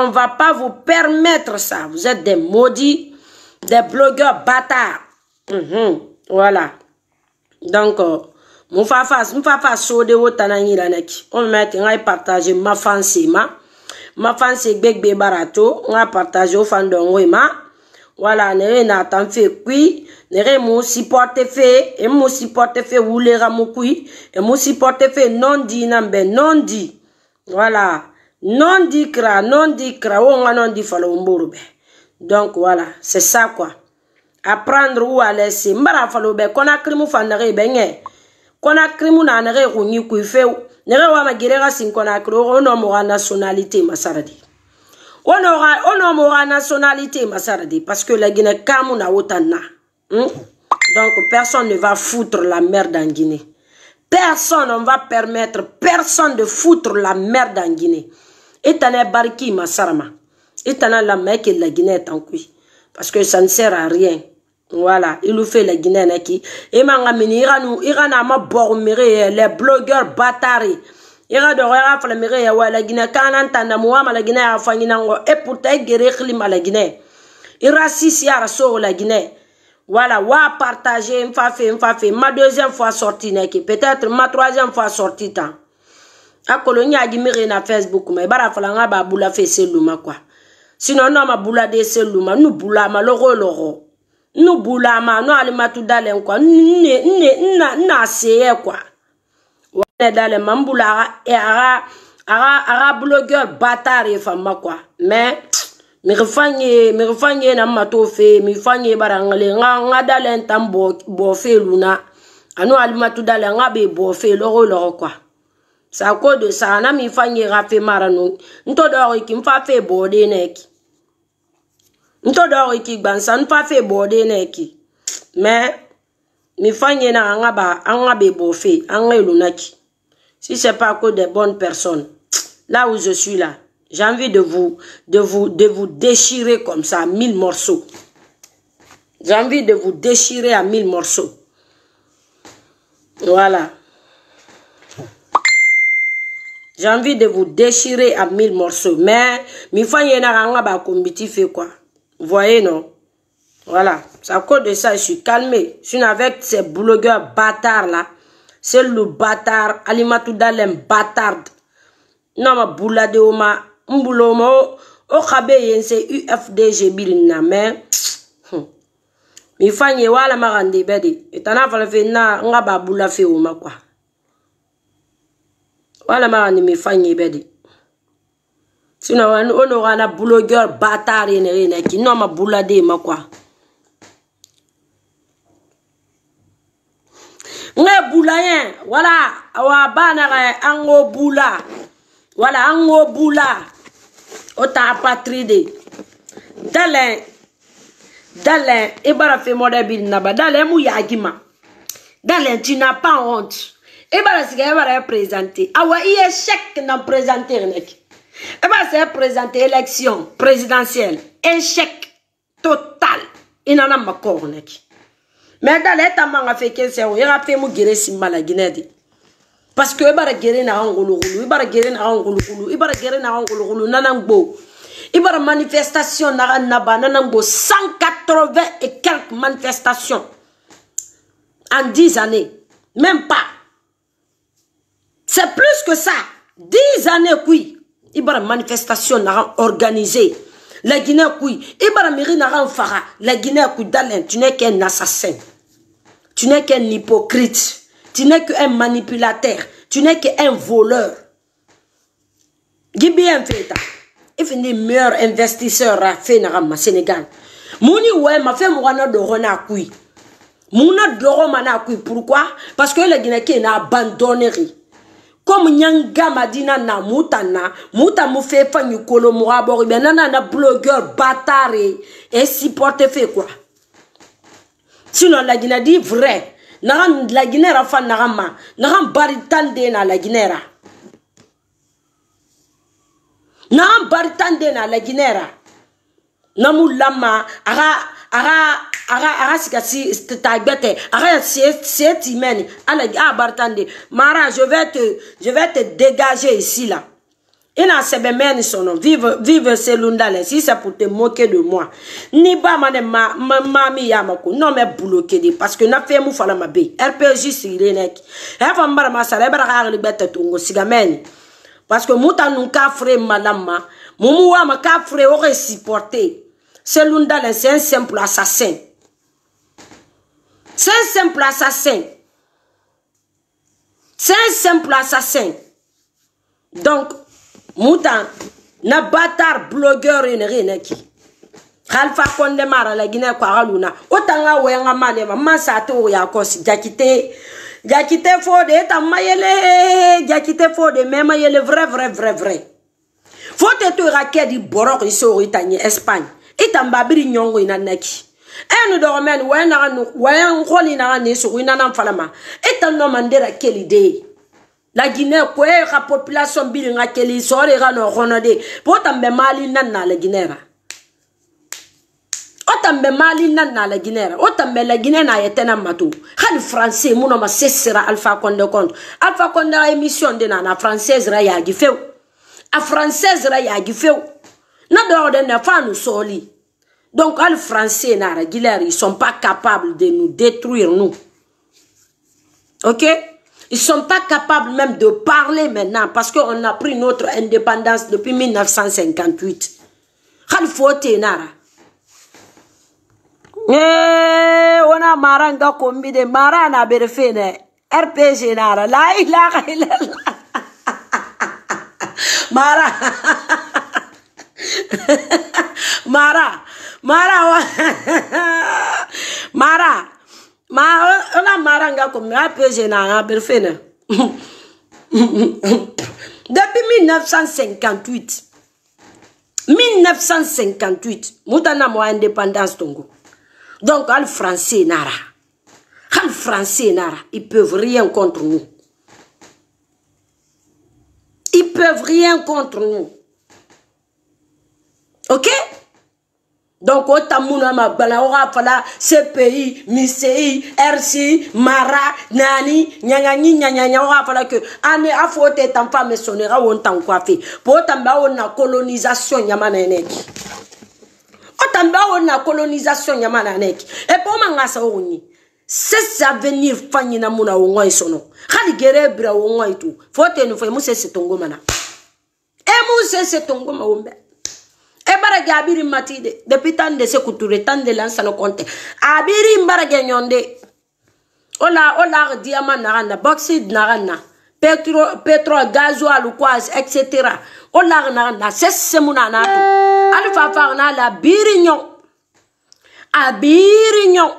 On va pas vous permettre ça. Vous êtes des maudits, des blogueurs bâtards. Mhm. voilà. Donc, euh, mon fafas, mon fafas, sode n'a lanek. On met, on va partager ma fancy, ma. Ma fancy, bébé barato. On va partager au fandon, de ma. Voilà, ne rien n'attend fait qui. Ne rien si porte fait. Et si porte fait ou les ramou qui. Et si porte fait non dit, non non dit. Voilà. non di kra non di kra wo nga non di falo mburu be donc voilà c'est ça quoi apprendre ou à laisser mbara falo be kona krimu fandare be nge kona krimu na nare ko nyi ku fe nare wa magire ga sin kona kro o no mo nationalité masaradi on aura on aura nationalité masaradi parce que la Guinée kamu na wotana hmm? donc personne ne va foutre la merde en Guinée personne on va permettre personne de foutre la merde en Guinée e tana bariki ma sarama e tana la mɛ e ke laginɛ e tan kui parce que ça ne sert à rien voilà il nous fait laginɛ na ki e ma ŋa mini i ka nu i ka na ma bɔg mege ye les blogueurs batari i ka dɔgɔ i ka fala mege ye wa laginɛ kana tanda mu wa ma laginɛ y'a fa ɲinango e pourtant e gere xili ma laginɛ i racisi ara so o laginɛ voilà wa partager n fa fe n fa fe ma deuxième fois sorti ne ki peut être ma troisième fois sorti tan akolo n y'a dimi re na facebook ma i b'a fɔla n ka b'a bula fɛ se luma kuwa sinɔ n'o ma bula de se luma n'u bula ma lɔgɔ lɔgɔ n'u bula ma n'o alimatu dalen kuwa n ne n ne n na n na seɛ kuwa wa ne dalen ma n bula a ka a ka a ka a ka blogueur ba ta re fan ma kuwa mais. mirifanye mirifanye na mato fe mirifanye barangale nga nga dalen tan bɔ bɔ fe luna anu alimatu dalen nga be bɔ fe lɔgɔ lɔgɔ kuwa. sakodo sana mi fa nyega fe mara no nto dogo ki mfa fe bode neki nto dogo ki gbansa mfa fe bode neki me mi fa nye na anga ba anga be bo fe anga elu naki si c'est pas que des bonnes personnes là où je suis là j'ai envie de vous de vous de vous déchirer comme ça à mille morceaux j'ai envie de vous déchirer à mille morceaux voilà j'ai envie de vous déchirer en mille morceaux mais mi fa ye na ka n ka bakombiti fe quoi voyez non voilà c'est à cause de ça je suis calmé sinon avec ces blogueurs bâtards là c'est le bâtard alimatu dalem bâtard n'a ma boulade o ma n bulo ma o o ka be yen se ufdg biri na mais mi fa ye wala ma ka n debɛ de i tana fana fe na n ka babula fe o ma quoi wala ma ni mi fanyi bedi sino ono gana blogueur bâtard ene ene qui no ma bula de ma quoi nge bula wala awa bana ga ango bula wala ango bula o ta patride dalen dalen ibara fe moda bi na ba dalen mu yagima dalen tu n'as pas honte i bara sigi e bara e présenter awa i ye chèque na présenter nek e bara sigi e présenter élection présidentielle échec total i nana makor nek mais dala e tamanga fe kese o i ka fe mu gere simba la guinée de parce que i bara gere na ka ngologolo i bara gere na ka ngologolo i bara gere na ka ngologolo nana gbo i bara manifestation na ka naba nana gbo 180 et quelques manifestations en 10 années même pas C'est plus que ça. Dix années, oui. Il y a une manifestation organisée. La Guinée, oui. Il y a une fara. La Guinée, oui. Dalen, tu n'es qu'un assassin. Tu n'es qu'un hypocrite. Tu n'es qu'un manipulateur. Tu n'es qu'un voleur. Il y fait. meilleur investisseur à meilleurs investisseur à Sénégal. Mouni, ouais, ma femme, ouana, de rona, oui. Mouna de oui. Pourquoi? Parce que la Guinée qui n'a abandonné. comme nyanga madina na muta na muta mufefa nyikolo mwabori eh benana na blogueur batare et supporte fait quoi sinon la guinée dit vrai naga la guinée ra fa naga ma naga bari tan de na la guinée ra naga bari tan de na la guinée ra namu lama aga aga aga aga sikasi tagbete aga c'est humaine ala a bartande mara je vais te je vais te dégager ici là ina sɛbɛ mɛ ni sɔnɔ vive vive selunda lɛ si c'est pour te moquer de moi ni ba ma ne ma ma ma mi ya ma ko non mais bloqué de parce que na fɛn mu fala ma be rpg sigilen nɛ ɛ fa n bara ma sara e bara ka hakili bɛ tɛ to n ko siga mɛ ni parce que mu ta nu ka fure ma la ma mu mu wa ma ka fure o ka supporter C'est l'Undalen, c'est un simple assassin. C'est un simple assassin. C'est un simple assassin. Donc, Moutan, na bâtard blogueur une rineki. Khalfa konde mara la Guinée Kwaraluna. Otanga wenga manema, masato ya kosi, jakite, jakite fode, tamayele, jakite fode, mema yele vrai, vrai, vrai, vrai. Fote tu raquet di borok, iso, itanye, Espagne. itambabiri nyongo ina naki enu dogomeni wayan koli naga nesugu inanan falama itan no mandera keli de la guinée ko e ka population biri nga keli sore ga no gono de po tambe mali nan na la guinée ra o tambe mali nan na la guinée ra o tambe la guinée na yete na mato hali français muno ma sesera alpha konde compte alpha konde émission de na na française ra yagi few a française ra yagi few na dehors de na nous nu donc les français na araguilɛri ils sont pas capables de nous détruire nous ok ils sont pas capables même de parler maintenant parce que on a pris notre indépendance depuis 1958 hali nara eh on a maranga kombi de mara na rpg nara la ilaha illallah mara Mara, Mara, Mara, Mara comme Depuis 1958, 1958, Mara moi indépendance Tongo. Donc, al français nara. Al français nara. Ils peuvent rien contre nous. Ils peuvent rien contre nous. ok donc o ta minnu ma gbala o ka fala cpi misei rci mara naani ɲagaɲi ɲaɲaɲa o ka fala ke ane a fɔ o tɛ tan fa mɛ sɔnni ka wo tan kɔ a fɛ po o tan bɛ aw na colonisation ɲama na yɛnɛ ki o tan bɛ aw na colonisation ɲama na yɛnɛ ki e po ma ŋa sa o ɲi sese avenir fa ɲina mun na o ŋɔ ye sɔnɔ hali gere bira o ŋɔ ye to fo o tɛ nin fɔ ye mun se se tongo ma na e mun se se tongo ma o bɛɛ. barage abiri mati de depuis tan de se kuture tan de lansano konte abiri barage nyonde ola ola diama narana boxid narana petro petro gasoil quas etc ola narana sesse munana to alfa farna la biri nyon abiri nyon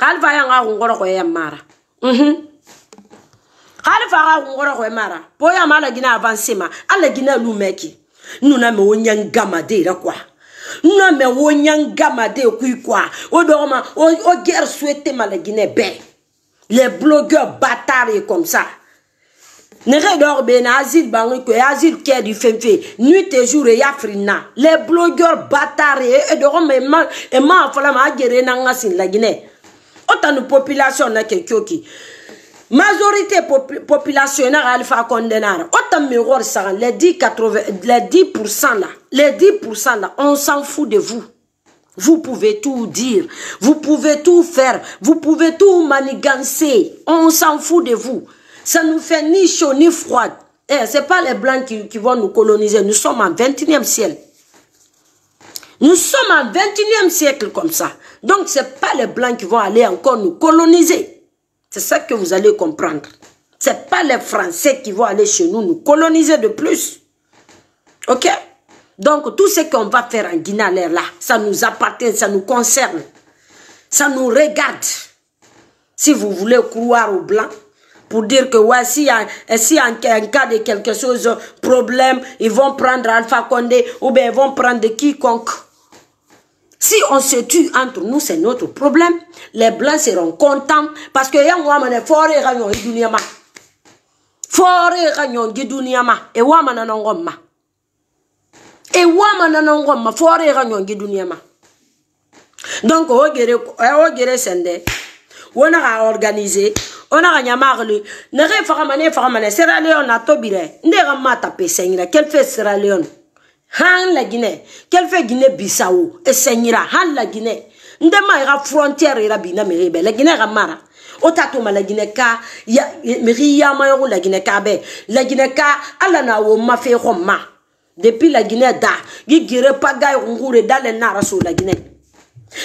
alfa yanga ngoro ko yamara mhm alfa ga ngoro ko yamara poya mala gina avancement ala gina lumeki nuna me wonya ngama de ra kwa na mɛ wo ɲangamaden kui kua o dɔgɔma o guerre souhaité ma la guinée bɛɛ les blogueurs bâtard est comme ça nege dɔw bɛ yen asile b'an kun asile kɛ di fɛn fɛn nuit et jour et afri na les blogueurs bâtard et dɔgɔma e ma e ma fɔlɔ ma a gere n'an ka sin laginɛ o ta ni population na kɛ coki. majorité populationnaire alpha condenar. autant les 10 là les 10% là on s'en fout de vous vous pouvez tout dire vous pouvez tout faire vous pouvez tout manigancer on s'en fout de vous ça nous fait ni chaud ni froid et eh, c'est pas les blancs qui, vont nous coloniser nous sommes en 21e siècle nous sommes en 21e siècle comme ça donc c'est pas les blancs qui vont aller encore nous coloniser c'est ça que vous allez comprendre. Ce n'est pas les Français qui vont aller chez nous nous coloniser de plus. OK Donc, tout ce qu'on va faire en Guinée là, ça nous appartient, ça nous concerne. Ça nous regarde. Si vous voulez croire aux Blancs, pour dire que si en, eh, cas de quelque chose, problème, ils vont prendre Alpha Condé ou bien ils vont prendre quiconque. Si on se tue entre nous, c'est notre problème. Les blancs seront contents parce que yang wamane fore ganyon iduniama. Fore ganyon giduniama. E wamana nongoma. E wamana nongoma fore ganyon giduniama. Donc o gere o gere sende. Wona ga organiser. Ona ga nyamarle. Nere faramane faramane Sierra Leone atobire. Ndera mata pesengira. Quel fait Sierra Leone? han laginɛ kɛlifɛ ginɛ bisawo esɛnyira han laginɛ ndema ira frontière ira bina miri bɛ laginɛ ka mara o t'a to ma laginɛ ka ya, miri yamayogo laginɛ ka bɛ laginɛ ka ala na wo mafe xɔ ma depuis laginɛ da gi gere pagayo nkure dalen nara so laginɛ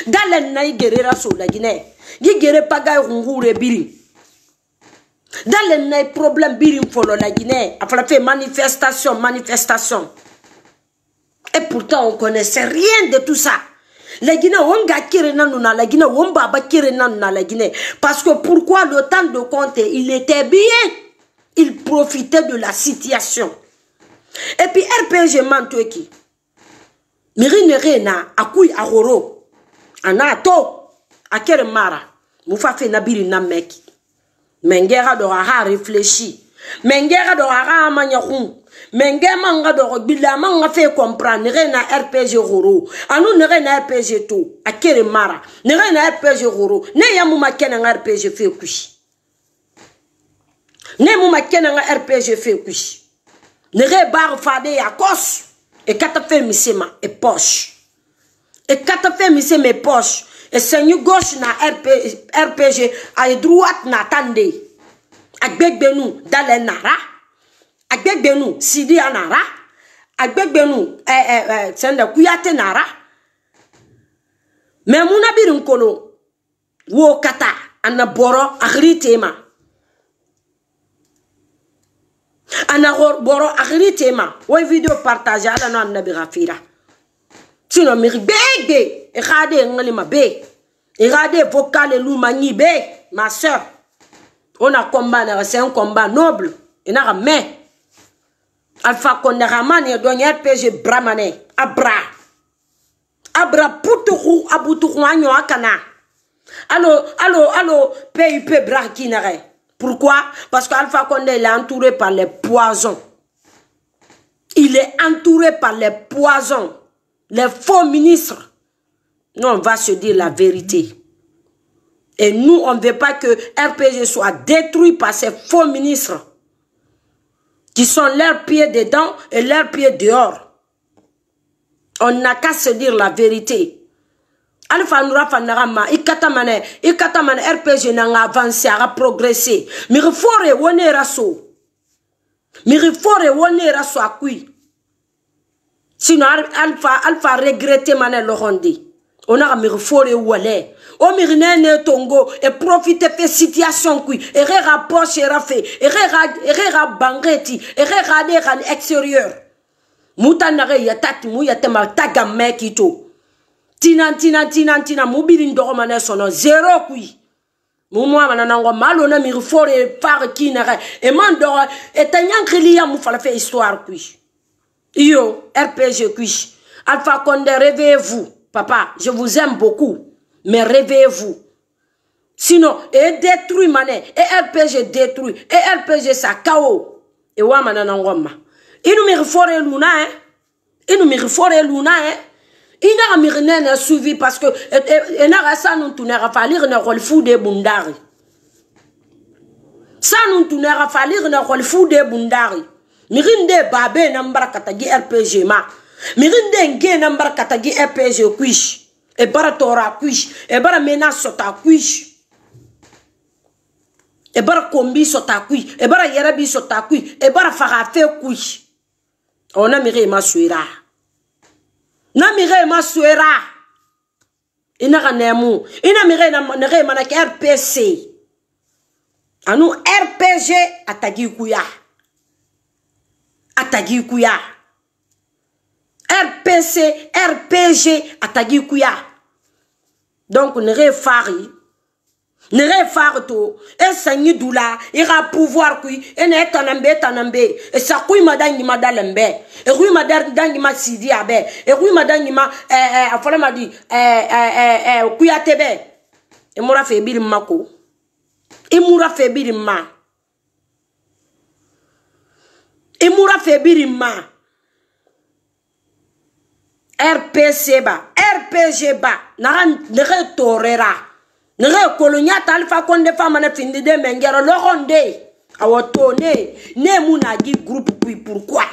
dalen na i gerera so laginɛ gi gere pagayo nkure biri dalen na i problème biri fɔlɔ laginɛ a fana fɛ manifestation manifestation Et pourtant, on connaissait rien de tout ça. La Guinée, on na la Guinée, on baba na la Guinée. Parce que pourquoi le temps de compter, il était bien. Il profitait de la situation. Et puis RPG qui. Mirine Rena, Akui Aroro. Anato. Akere Mara. Moufafe Nabiri Namek. Mengera Dorara réfléchi, Mengera Dorara Amanyahum. me ngema nga dogo bila ma nga fe comprendre nege na rpg goro anu nege na rpg to akere mara nege na rpg goro ne ya mu makena nga rpg fe kushi ne mu makena nga rpg fe kushi nege bar fade ya kos e kata fe misema e poche e kata fe misema e poche e senyu gauche na rp rpg ay droite na tande agbegbe nu dale nara agbegbenu sidia nara agbegbenu eh, eh, eh, sende kuyate nara memuna biri nkolo wo kata ana boro akhiri tema ana boro akhiri tema wo video partage ala no annabi ghafira sino mi gbegbe e khade ngalima be e khade vocal lu mani be ma soeur on a combat c'est un combat noble et n'a rien Alpha Condé Ramane ye un RPG Bramane Abra Abra putuku abutuku anyo akana Allo allo allo PIP Bra Pourquoi Parce qu'Alpha Condé est entouré par les poisons Il est entouré par les poisons les faux ministres Nous on va se dire la vérité et nous on ne veut pas que RPG soit détruit par ces faux ministres qui sont leurs pieds dedans et leurs pieds dehors. On n'a qu'à se dire la vérité. Alpha Noura Fanarama, Ikatamane, Ikatamane RPG n'a avancé, a progressé. Mais il on est rasso. Mais il faut rewonner rasso à qui. Sinon, Alpha, Alpha regretter mané le rondi. ona amiri fore wale omiri nene tongo eprofite fe situation kui ere ga poche era fe ere ga e bangeti ere ga de ga extérieur mu ta nage ya tati mu ya tema taga me kito tina tina tina tina mu biri ndogoma ne sono zero kui mu mu amana nango malo na miri fore far kinare e man doga e tanyankili ya mu fala fe histoire kui iyo rpg kui alpha condé réveillez vous Papa, je vous aime beaucoup, mais réveillez-vous. Sinon, et détruit mané, et LPG détruit, et LPG ça KO. Et wa manana ngoma. Inu mi refore luna, hein. Inu mi refore luna, hein. Ina mirne na suivi parce que, et na rasa nous tourner à falir na rolfou de bundari. Ça nous tourner à falir na rolfou de bundari. Mirinde babé na mbara katagi RPG ma. miri ndenge na mbara katagi epg kuishi ebara tora kuishi ebara mena sota kuishi ebara kombi sota kuishi ebara yerebi sota kuishi ebara fagafe kuishi o oh, na miri ema suera na miri ema suera ina e ga nemu ina e miri e na ga ema na ke rpc anu rpg atagi kuya atagi kuya rpc rpg atagi kuya donc nere fari nere fari to e sangi dula i e ka pouvoir kui e na e tanambe e tanambe e sa kuima da ɲima da lɛnbɛ e kuima da da ɲima sidi a bɛ e kuima da ɲima ɛɛ eh, eh, a fɔra ma di ɛɛ ɛɛ ɛɛ kuyate bɛ e mura fɛ i biri ma ko e i mura fɛ i biri ma i mura fɛ i biri ma. rpc ba rpg ba nege torera nege kolonyata alifa konde famane findide mengero logonde awo to ne ne mu na gi groupe pui pourquoi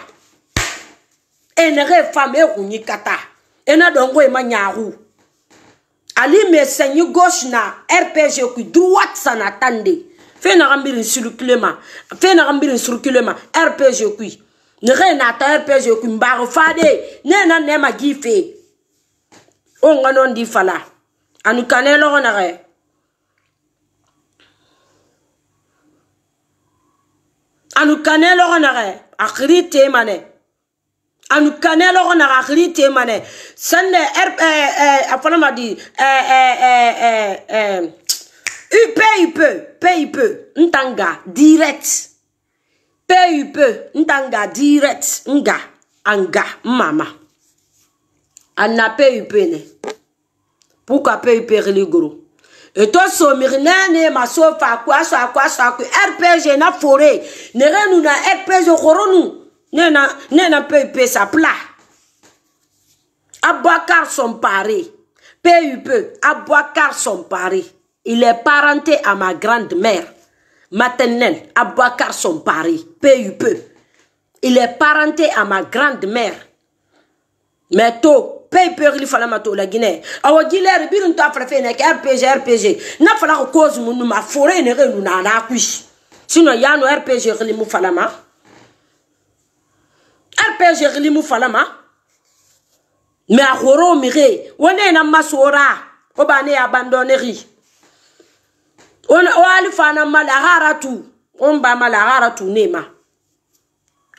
e nege fame e kunyi kata e na dongo e ma nyaru ali me senyi gauche na rpg kui droite sana tande fe naga mbiri nsurukile ma fe naga mbiri nsurukile ma rpg kui nege na tayar e pezo kumbago fade ne na ne ma gife o ngano ndi fala anu kane logo nage anu kane logo nage akri te mane anu kane logo nage akri te mane sande er eh eh afana ma di eh eh eh eh eh UP, UP, PIP, Ntanga, direct. PUP ntanga direct nga anga mama anna PUP ne puka PUP religoro eto somiri nene masofa aku aso aku aso aku RPG na fore nerenu na RPG horonu nena nena PUP sa pla Abouakar Sompare PUP Abouakar Sompare il est parenté à ma grande mère maternelle, Abouakar son pari, PUP. Il est parenté à ma grande-mère. Mais tôt, PUP, il fallait mato la Guinée. Awa Guilherme, il n'y a pas RPG, RPG. N'a pas la cause, nous m'a foré, ne nous n'a la cuisse. Sinon, il y a un RPG, il m'a fallu ma. RPG, il m'a fallu ma. Mais à Roro, mire, on est en masse au rat. Oba, ne abandonnerie. bali fana malahara tu on ba malahara tu ne ma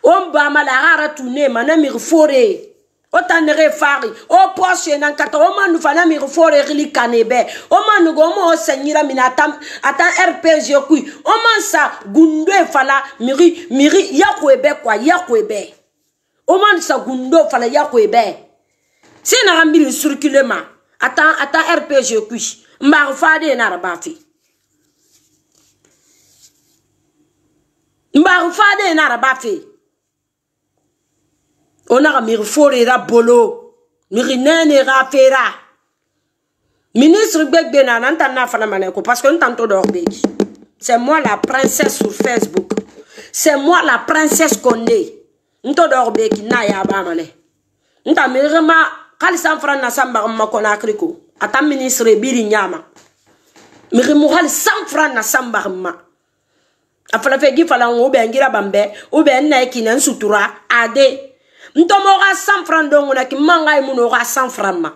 on ba malahara tu ne ma na miri fore o ta nege fari o poshe na nkata o ma nu fana miri fore gili kane be o ma nugo o ma o senyira mina ata ata rpg kui o ma sa gundo e fala miri miri yako e be kwa yako e be o ma sa gundo fala yako e be si na ga mbiri surkile ma ata ata rpg kui mbago fa de e na ra ba fi mbaru fade na araba fe o naga miri fore ra bolo miri nene ra fera ministre gbegbe na na ntan na fana mane ko parce que ntan to dor beki c'est moi la princesse sur facebook c'est moi la princesse qu'on est nto dor beki na ya ba mane nta miri ma kalisan fara na san baga ma konakiri ko ata ministre biri nyama miri mu hali san fara na san baga ma a fana fɛ gi falan o bɛn gira ban bɛɛ o bɛn n na ye kinɛ n sutura a de n tɔmɔ ka san fran don kɔnɔ k'i man ka ye mun na o ka san fran ma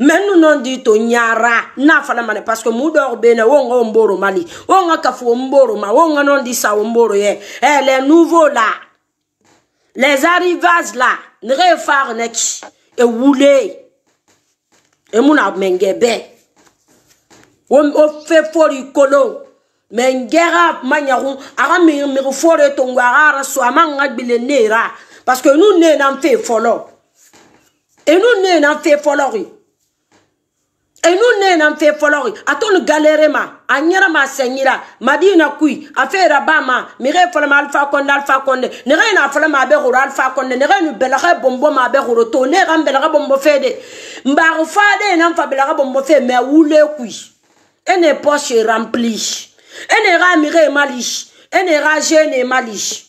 mɛ n nunɔ di to ɲara n'a fana ma ne parce que mu dɔw bɛ yen nɔ o ŋa o n b'o mali o ŋa kafo o n b'o ma o ŋa n'o di sa o n b'o ye ɛ les nouveaux là les arrivages là nɛgɛ ye faare ne ki e wule e mun na mɛ n kɛ bɛɛ o fɛ fɔri kolon. mɛ n gɛra ma ɲagun a ka miri fɔre tongo a ka ara so a ma n ka gbile ne ra parce que nu ne na n fe fɔlɔ enu ne na n fe fɔlɔ ri enu ne na n fe fɔlɔ ri a to ni galere ma a ɲɛra ma a sɛɲira madina kui a feera ba ma mire fɔlɔ ma alifa kɔnde alifa kɔnde nɛgɛ na fɔlɔ ma a bɛ horo alifa kɔnde nɛgɛ ni bɛlɛgɛ bɔnbɔ ma a bɛ horo to ne ka n bɛlɛgɛ bɔnbɔ fe de n baari fa de na n fa bɛlɛgɛ bɔnbɔ fe mɛ wule kui e ne pɔsi rempli ene ra amire emalish ene ra jeune emalish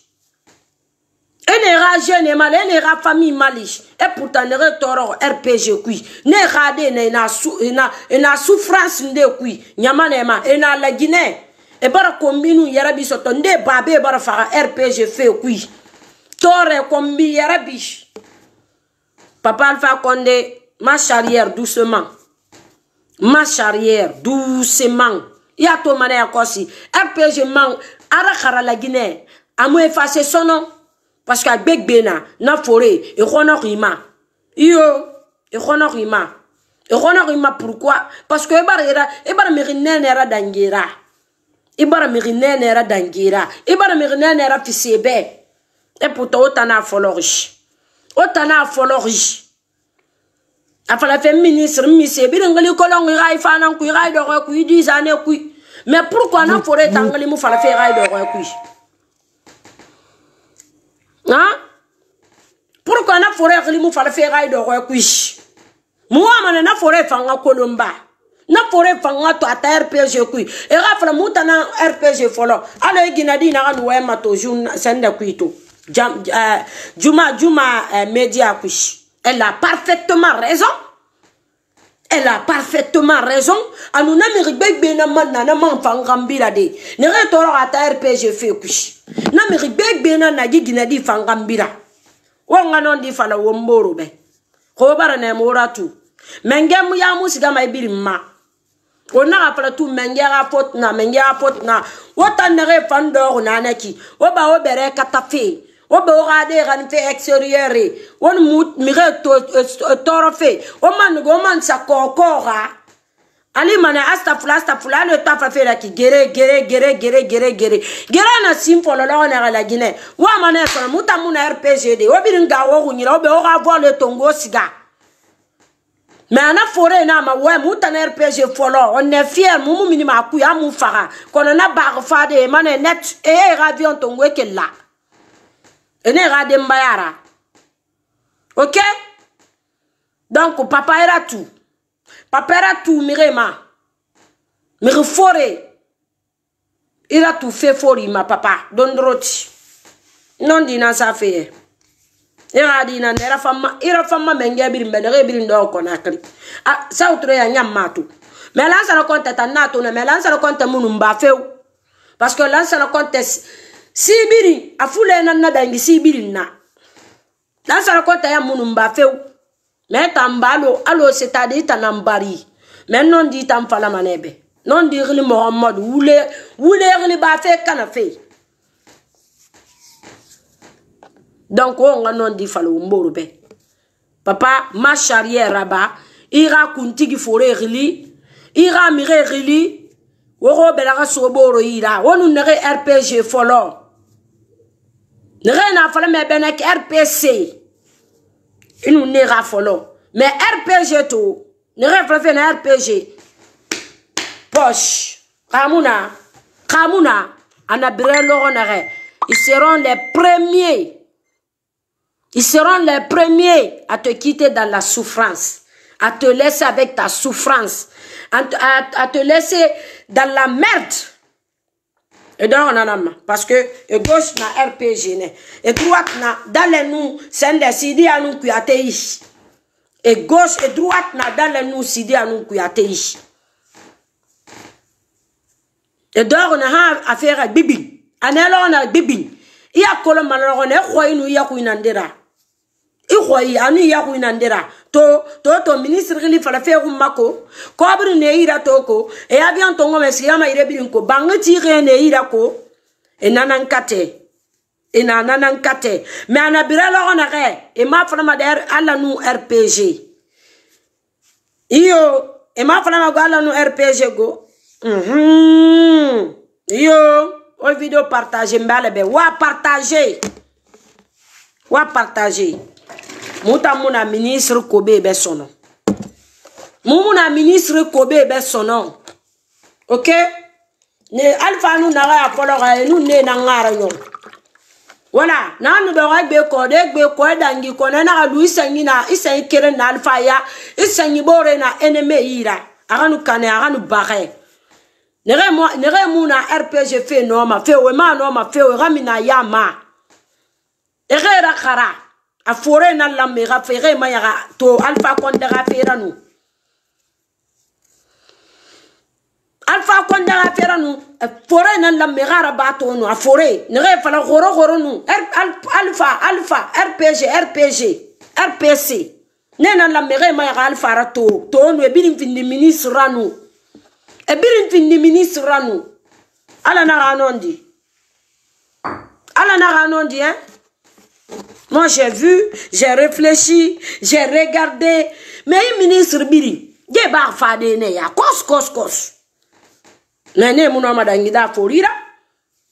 ene ra jeune emali ene ra famille malish e pourtant ne re tɔɔrɔ rpg kui ne ra de na ena su ena ena souffrance nde kui nyama na ema ena laginɛ e bara kombinu yɛrɛ bi sɔtɔ nde ba be bara faga rpg fe kui tɔɔrɛ kɔmbi yɛrɛ bi papa alpha konde ma charrière doucement ma charrière doucement y'a to mana ya kɔsi rpg man ara xara la ginɛ a mo efase sɔnɔ parce que a gbe gbe na na fore e xɔnɔ kun i ma iyo e xɔnɔ kun i ma e xɔnɔ kun i ma pourquoi parce que e bara yira e bara mexi nɛnɛra dangera i bara mexi nɛnɛra dangera i bara mexi nɛnɛra fisebɛ e pourtant o ta n'a fɔlɔxi o ta n'a fɔlɔxi a fana fɛ ministre mi se biri ngeli kolɔŋ i xa i fanan kui i xa i dɔgɔ kui i disane kui mais pourquoi n'a fɔra e t'an ka limu fana fɛ k'a dɔgɔya koyi han pourquoi n'a fɔra e ka limu fana fɛ k'a dɔgɔya koyi mun wa mana n'a fɔra e fanga kolonba n'a fɔra e fanga to a ta rpg koyi e ka fana mun ta na rpg fɔlɔ hali e gina di na ka nin wɛn ma to sɛn da koyi to juma juma euh, media koyi elle a parfaitement raison. Elle a parfaitement raison. Anuna mirigbe bena manna na manfanga mbila de. Nere toro ata RPG fe kushi. Na mirigbe bena na gigi na di fanga mbila. Wonga non di fala womboro be. Ko bara na mora tu. Menge mu ya musiga mai biri ma. Ona afala tu menge ga pot na menge ga pot na. Wota nere fando na naki. Oba obere katafe. o be gade gani on mut mi On man sa ali mana ki gere gere gere gere gere gere gere na simfolo la la gine wa mana so e muta muna de, nga wo vo le tongo siga Me ana fore na ma rpg fier, net e, e enere adịmba yara oke donc papa era tu papa era tu mire ma mire fore ira tu fe fori ma papa dondroti non e di na sa fe ye ira di na nera famma ira famma menge biri mbe nere biri ndo ko ah, na kri a sa utro ya nyam matu me lansa no konta tanato na me lansa no konta munu mba feu parce que lansa no kontes sibiri a fulena na dangi sibiri na na sara kota ya munu mba feu me ta mba alo alo se ta di ta na mbari me non di ta mfala manebe non di gili muhammad wule wule gili ba fe kana fe donc o nga non di falo mboro be papa ma charie raba ira kuntigi fore gili ira mire gili wogo belaga soboro ira wonu nege rpg folon Rien à faire, mais ben RPC. Il nous n'est Mais RPG tout. Ne rien un RPG. Poche. Kamuna. Kamuna. Ils seront les premiers. Ils seront les premiers à te quitter dans la souffrance. À te laisser avec ta souffrance. à te laisser dans la merde. e dɔgɔ nana ma parce que e gauche na rpg ne e droite na dale nu sɛnde sidi anu kuyate yi e gauche e droite na dale nu sidi anu kuyate yi e dɔgɔ na ha affaire gbibin anelɔgɔ na gbibin iya kolo malɔgɔ na e xɔyi nu iya kuyi na ndera. i xoyi anu ya xuinandira to to to ministrexili fala fe xumma ko kobri ne yira to ko e avion tongome siyama yire birin ko bange tixe ne yira ko e nanan kate e na nanan kate me ana bira loxona xe e ma fanama de alla nu rpg iyo e ma fanama go alla nu rpg go mhm iyo o video partage mbale be wa partage wa partage muta mu na ministre kobe bɛ sɔnɔ mu mu na ministre kobe bɛ sɔnɔ ok ne alifa nu naga ya fɔlɔ ka ye nu ne na ŋaara ɲɔgɔn wala na nu bɛ ka gbe kɔ de gbe kɔ e dangi kɔ ne na ka du i sɛŋi na i sɛŋi kere na alifa ya i sɛŋi bore na eneme yira a ka nu kane a ka nu bagɛ nege mu na rpg fe nɔɔ ma fe o ma nɔɔ ma fe o ka min na ya ma e ka yɛrɛ kara a fore na lambe ga fere ma ya ah, to alpha konde ga fera nu alpha konde ga fera nu a fore na lambe ga ra ba to nu a fore ne ga fala goro goro nu alpha alpha rpg rpg rpc ne na lambe ga ma ya alpha ra to to nu e bi ni findi ministre ranu e bi ni findi ministre ranu ala na ga nondi ala na ga nondi eh Moi, j'ai vu, j'ai réfléchi, j'ai regardé. Mais le ministre Biri, il va faire des nez. Kos, kos, kos. Nene, mon homme, d'angida, forira.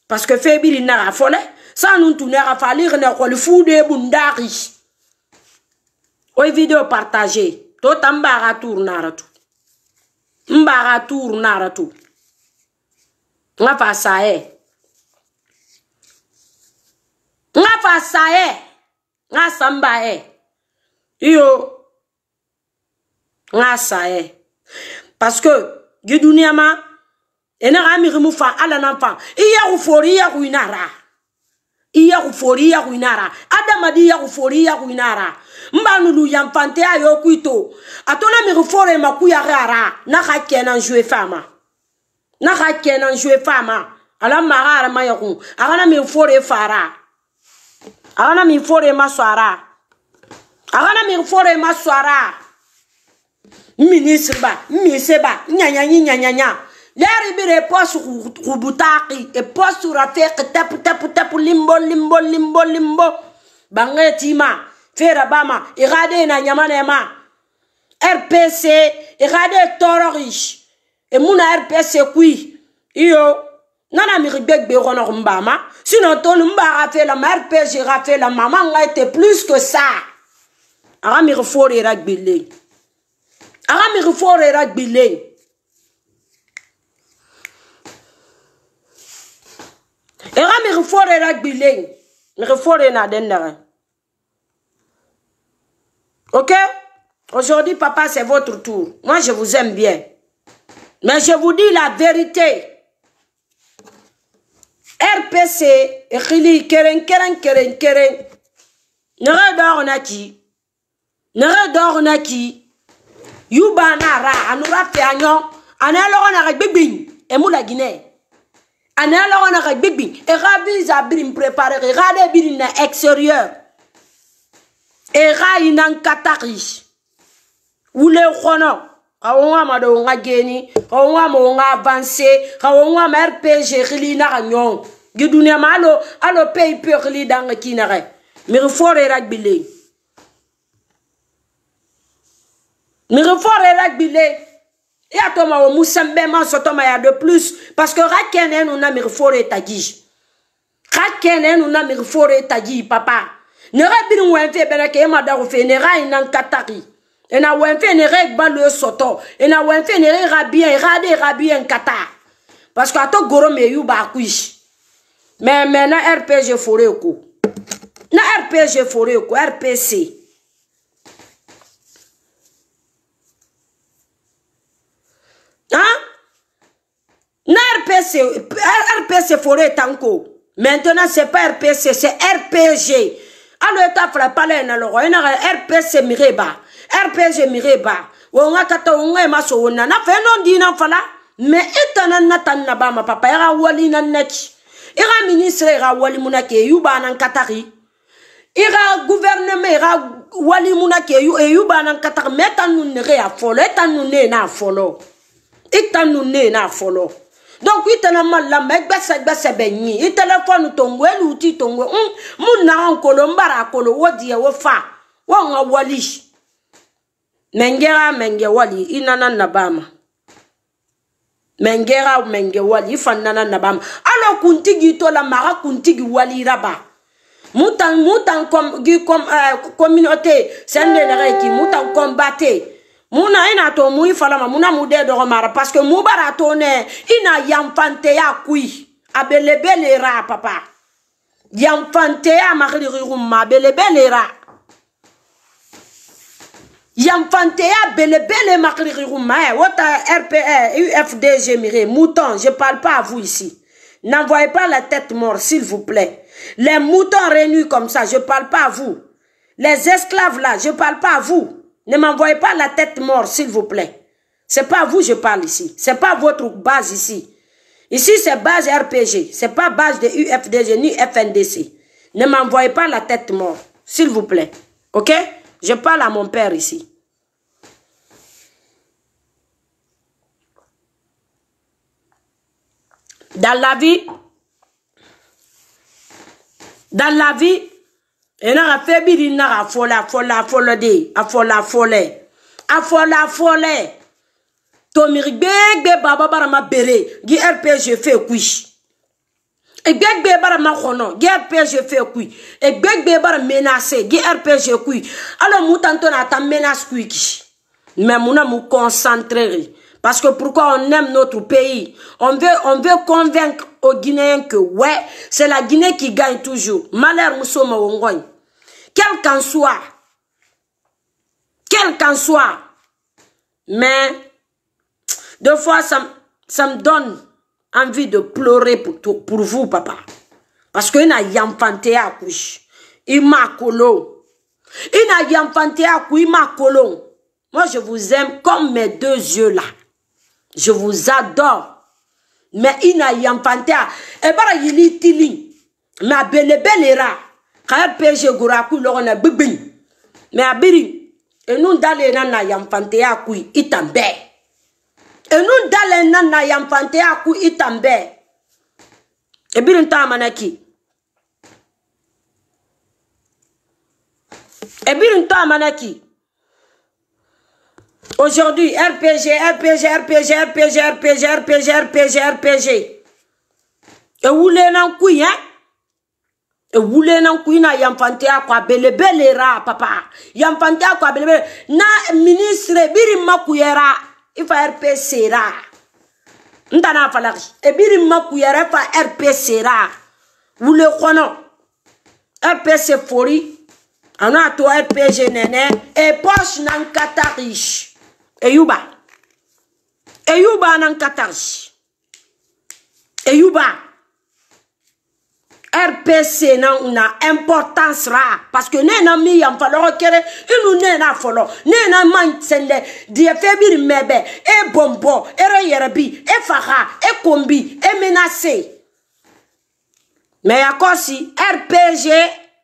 Parce que fait Biri n'a pas folle. Ça nous tourne à fallir, n'a pas le fou de Bundari. Oui, vidéo partagée. Tout en barre à tourner à tout. En barre à tourner à tout. On va passer eh. à nga fa sa ye nga san ba ye iyo nga sa ye parce que gi duniya ma ene ga miri mu fa ala nan fa iya go fori iya go inara iya go fori iya go inara adamadi iya go fori iya go inara mbanulu yanfante a yo kuito atona miri fore ma ku ya rara na ga kena jwe fama na ga kena jwe fama ala mara ara ma yakun aga na miri fore fara agana min fore ma swara agana min fore ma swara minisiri ba mise ba nyanyanyi nyanyanya yari bire pos kubutaki e pos rafiki tepu tepu tepu limbo limbo limbo limbo bange tima fera bama igade na nyamanema rpc igade torogish e muna rpc kui iyo nana miri gbegbe Mbama. sinon ton Mbara fait fait la mère rpg a fait la maman a été plus que ça a ka et fori yɛrɛ gbilen a ka miri fori yɛrɛ ok aujourd'hui papa c'est votre tour moi je vous aime bien mais je vous dis la vérité rpc xili keren keren keren keren nexe doxuna ci nexe doxuna ci yubanara anura fe a ɲo ana loxonaxa gbegbiñ emula guinee ana loxonaxa gbegbiñ exa visa birin préparé xe xa e de birin na extérieur exa yinan kataxi wule xono awo ma do nga geni awo ma nga avancer awo ma rpg khili na ga nyong gi dunia ma alo alo pay pe khili danga kina ga mi fore rak bile mi fore rak bile ya to ma o musambe ma soto ma ya de plus parce que rakene nous na mi fore tagi rakene nous na mi fore tagi papa ne rabin wenfe benake e ma da ko fe ne ra ina e katari ena wemfe nere gbalo ye sɔtɔ ena wemfe nere rabiyɛn irade rabiyɛn kata parce que a to goro me yu b'a kui mɛ mɛ na rpg fore ko na rpg fore ko rpc han na rpc rpc fore tanko maintenant c'est pas rpc c'est rpg alo ye ta fila pala ye na lɔgɔ ye na ka rpc mire ba rpg mire ba wonga kata wonga e ma so wona na fe no dina fala me etana na tan na ba ma papa ya wali na neki ira ministre ira wali muna ke yu ba nan katari ira gouvernement ira wali muna ke yu e yu ba nan katari me tan nu ne ya folo e tan nu ne na folo itan e nu ne na folo donc i tɛnɛ ma lamɛn gbɛsɛgbɛsɛ bɛ ɲi i tɛlɛfɔni tongo e n'u ti tongo mun na an kolo n bara a kolo o diɛ o fa o n ka wali. mengera menge wali i nana naba ma mengera menge wali i fani nana naba ma ala kuntigi to la maga kuntigi walira ba mutan mutan kom gi kom uh, eh, communauté sen de lere ki mutan combattre muna ina to mu i falama muna mu de dogo mara parce que mu bara to ne ina yanfante ya kui abelebele ra papa yanfante ya magri rumma abelebele ra wota e, UFDG, mouton, je parle pas à vous ici. N'envoyez pas la tête morte, s'il vous plaît. Les moutons réunis comme ça, je parle pas à vous. Les esclaves là, je parle pas à vous. Ne m'envoyez pas la tête morte, s'il vous plaît. C'est pas à vous je parle ici. C'est pas votre base ici. Ici, c'est base RPG. C'est pas base de UFDG ni FNDC. Ne m'envoyez pas la tête morte, s'il vous plaît. Ok? Je parle à mon père ici. Dans la vie, dans la vie, e na ka fɛn bi di na ka fɔlɛ a fɔlɛ a fɔlɛ de a fɔlɛ a fɔlɛ a fɔlɛ a fɔlɛ tomiri gbɛgbɛ baba barama bere gi rpg fɛ kui e egbɛgbɛ barama kɔnɔ gi rpg fɛ kui e egbɛgbɛ bara menase gi rpg kui alo mu tantɔ na ta menase kui ki mɛ mun na mu concentrere. Parce que pourquoi on aime notre pays On veut, on veut convaincre aux Guinéens que ouais, c'est la Guinée qui gagne toujours. Malheur Moussoma Quel qu'en soit. Quel qu'en soit. Mais, deux fois, ça, me donne envie de pleurer pour, pour vous, papa. Parce qu'il y a à couche. Il m'a colo. Il y a à couche, il m'a colo. Moi, je vous aime comme mes deux yeux là. Je vous adore. mɛ i na yanfantɛya e bara yili tili mɛ a belebelera ka e peze gora a kui lɔgɔ na gbigbin mɛ a biri enu dalen na na yanfantɛya kui i tan bɛɛ enu dalen na na yanfantɛya kui i tan bɛɛ e biri taama na ki e biri taama na ki. Aujourd'hui, RPG, RPG, RPG, RPG, RPG, RPG, RPG, RPG. Et où les nan hein? Et où les nan na yanfante akwa belebele ra, papa. Yanfante akwa belebele. Na ministre biri makuyera, ifa RPC ra. Ntana falaki. E biri makuyera ifa RPC ra. Où le kono. RPC fori. Ana to RPG nene. E poche nan katarish. Eyuba. Eyuba nan 14. Eyuba. RPC nan na importance ra parce que ne na mi yam falo kere inu ne na folo ne na man sende die febir mebe e bombo e re yerbi e faha e kombi e menace mais akosi RPG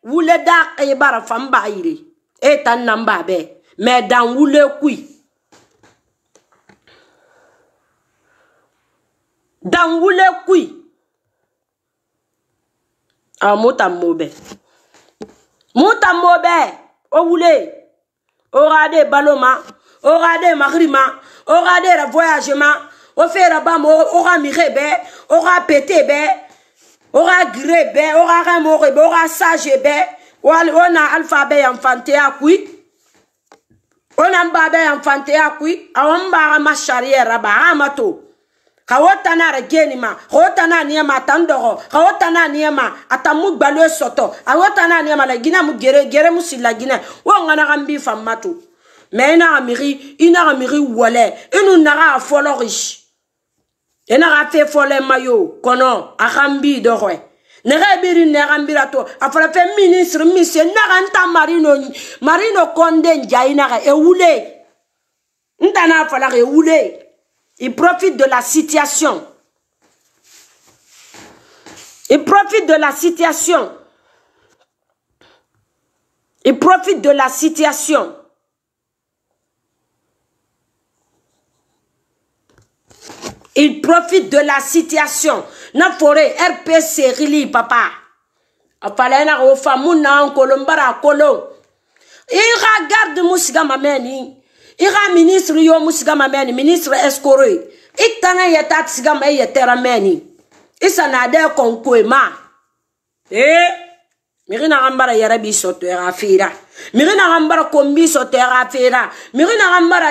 wule da e bara famba ire e tan namba be mais dan wule kui danwule kui àwọn ah, mọ́tà mọ́ bẹ́ẹ̀ mọ́tà mọ́ bẹ́ẹ̀ ó wulé ó ra dé baloma ó ra dé makirima ó ra dé ra voyage ma ó fẹ́ ra bámu ó ra mìíràn bẹ́ẹ̀ ó ra pété bẹ́ẹ̀ ó ra giré bẹ́ẹ̀ ó ra rẹ́mọ́rẹ́ bẹ́ẹ̀ ó ra sage bẹ́ẹ̀ ó na alifa bẹ́ẹ̀ yan fanteya kui ó na n ba bẹ́ẹ̀ yan fanteya kui àwọn n ba ma sariya raba a ma to. ka o ta n'a yɛrɛ geni ma ka o ta n'a niɛ ma a ta n dɔgɔ ka o ta n'a niɛ ma a ta mu gbalo e sɔtɔ a o ta n'a niɛ ma la gina mu gere gere mu si la gina o ŋana ka n bi fa ma to mɛ i n'a ka miri i n'a ka miri wɔlɛ i n'u naga a fɔlɔ risi i n'a ka fe fɔlɛ ma yo kɔnɔ a ka n bi dɔgɔɛ e. nɛgɛ biri nɛgɛ bira to a fɔra fɛn min ni siri min se nɛgɛ n ta marino marino kɔnden ja i n'a ka e wule n ta n'a fɔla ka e wule. Il profite de la situation. Il profite de la situation. Il profite de la situation. Il profite de la situation. Na forêt RPC Rili papa. Apala na ofa muna colombara, kolon. Il regarde i ka minisitiri yo mu sigama mɛni minisitiri ɛsikoro i tanga yɛ ta sigama i yɛ tɛra mɛni i sana dɛ kɔnkoe ma ee e, miri na ka n bara yɛrɛ b'i sɔ tɔɛ ka feera miri na ka n bara ko n b'i sɔ tɔɛ ka feera miri na ka n bara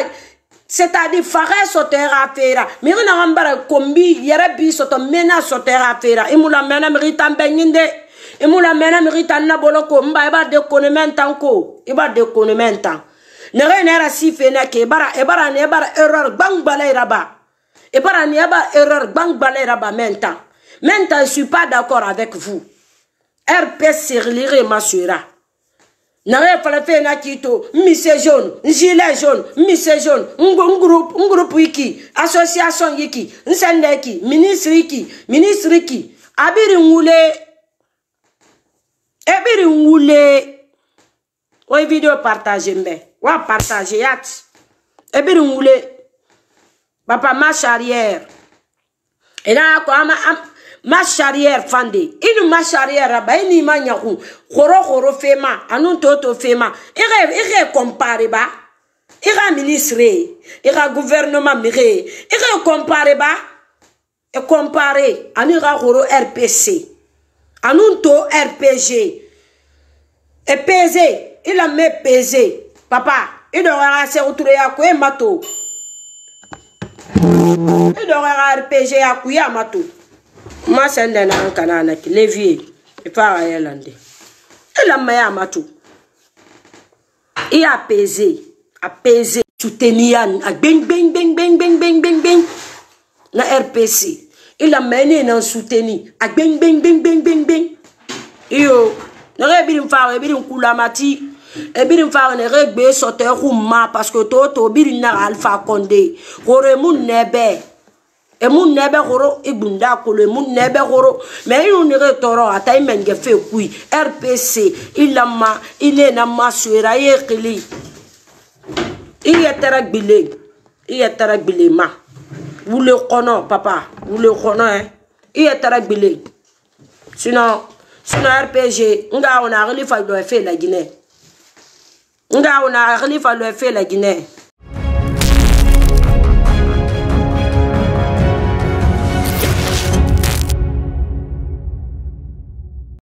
c'est-à-dire fare sɔtɔɛ ka feera miri na ka n bara ko n b'i yɛrɛ b'i sɔtɔ mɛna sɔtɔɛ ka feera i mu la mɛna miri tan bɛ ɲin de i mu la mɛna miri tan nabolo ko n ba i b'a de konemɛ tan ko i b'a de konemɛ tan nege nera si fena ke bara e bara ne bara erreur bang balay raba e bara ne bara erreur bang balay raba maintenant maintenant je suis pas d'accord avec vous rp serlire masura nage fala fena kito mise jaune gilet jaune mise jaune ngroupe ngroupe yiki association yiki nsende yiki ministre yiki ministre yiki abiri nwule ebiri nwule oyi video partage mbe Wa partage yat. Ebiri eh wule. Papa marche arrière. Et là, quoi, ma, marche arrière fandé. Il marche arrière raba. Ini ma ah bah, nyaku. Khoro fema. Anun ah, toto fema. Ire, ire compare ba. Ira ministre. Ira gouvernement mire. re compare ba. Et compare. Anura ah, ira RPC. Anonto RPG. Et pesé. Il a mis pesé. papa i dɔgɔyara segutureya kun ye ma to i dɔgɔyara rpgeya kun ye a ma to ma sɛn dɛna an kana anaki levier i fa ka yɛlande i lamɛya a ma to i y'a peze a peze suteniya a gbengbengbengbengbengbengbeng na rpc i lamɛya ne na suteni a gbengbengbengbengbeng iyo nɔgɔ ye biri n faga ye biri n kulamati ebiri mfa ne re gbe sɔtɔ ɛku ma paseke to to biri na alifa kɔnde koro emu nɛbɛ emu nɛbɛ koro igbunda kolo emu nɛbɛ koro mɛ inu ne re tɔrɔ ata imɛnge fe kui rpc ilama ilena masuera iye kili iye tɛrɛ gbile iye tɛrɛ gbile ma wule kɔnɔ papa wule kɔnɔ ɛ iye tɛrɛ gbile sinɔ sinɔ rpg nga wɔna akili fa dɔ fe la jinɛ. nga una khalifa lo fe la guinée